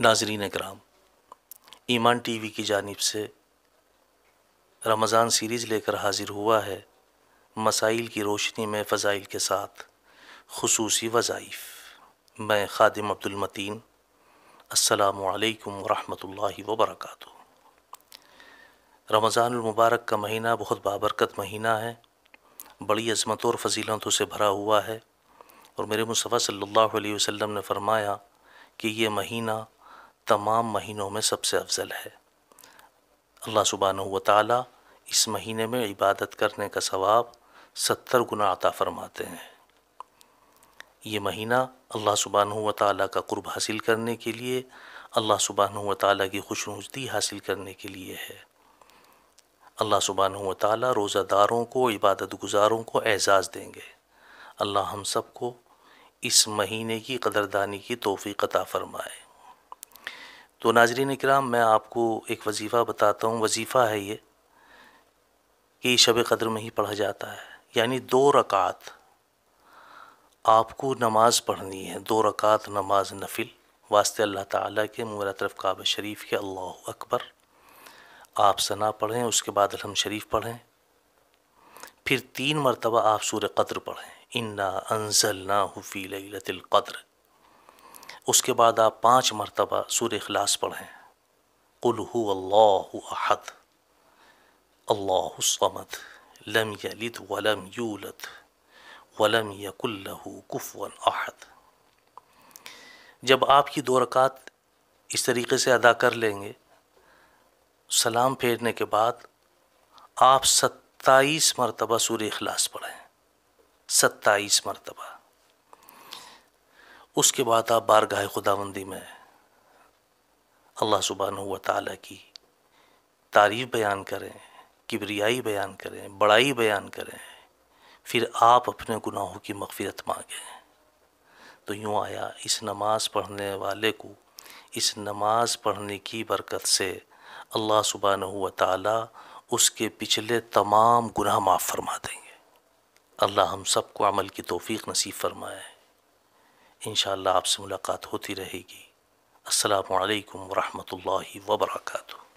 नाजरीन कराम ईमान टीवी की जानब से रमज़ान सीरीज़ लेकर हाजिर हुआ है मसाइल की रोशनी में फ़ज़ाइल के साथ खसूस वज़ाइफ मैं खादिम अब्दुलमतीन असलकम वरहमल वबरक रमज़ानमबारक का महीना बहुत बाबरकत महीना है बड़ी अजमत और फजीलतों से भरा हुआ है और मेरे मुसफ़ा सल्ला वसम ने फ़रमाया कि ये महीना तमाम महीनों में सबसे अफजल है अल्लाह सुबहान व इस महीने में इबादत करने का सवाब सत्तर गुना अता फरमाते हैं ये महीना अल्लाह सुबहान व ताली का कुर्ब हासिल करने के लिए अल्लाह सुबहान व ताली की खुशनुजदी हासिल करने के लिए है अल्लाह सुबहान व रोज़ादारों को इबादत गुजारों को एज़ाज़ देंगे अल्लाह हम सबको इस महीने की कदरदानी की तोफ़ी अता फ़रमाए तो नाजरीन कराम मैं आपको एक वजीफ़ा बताता हूँ वजीफ़ा है ये कि शब कदर में ही पढ़ा जाता है यानी दो रकात आपको नमाज़ पढ़नी है दो रकात नमाज नफिल वास्ते अल्लाह ताला के मेरा तरफ काब शरीफ के अल्लाह अकबर आप सना पढ़ें उसके बाद अलहम शरीफ पढ़ें फिर तीन मरतबा आप सूर कदर पढ़ें इन्ना अनजल ना हुफ़ी लतिल कद्र उसके बाद आप पाँच मरतबा सूर अखलास पढ़ें कुल हु अहद अल्लाहमद लम यलित वलम यूलत वलम यकुल्लहु कुफवन अहद जब आपकी दो रकात इस तरीके से अदा कर लेंगे सलाम फेरने के बाद आप सत्ताईस मरतबा सूर्य अखलास पढ़ें सत्ताईस मरतबा उसके बाद आप बारगाह खुदाबंदी में अल्लाह सुबहान व की तारीफ़ बयान करें किबरियाई बयान करें बड़ाई बयान करें फिर आप अपने गुनाहों की मफफ़ियत मांगें तो यूँ आया इस नमाज़ पढ़ने वाले को इस नमाज़ पढ़ने की बरकत से अल्लाह सुबहान व ताली उसके पिछले तमाम गुनाह माफ़ फरमा देंगे अल्लाह हम सबको अमल की तोफ़ी नसीब फरमाए इन आपसे मुलाकात होती रहेगी असलकम वरहमल वर्का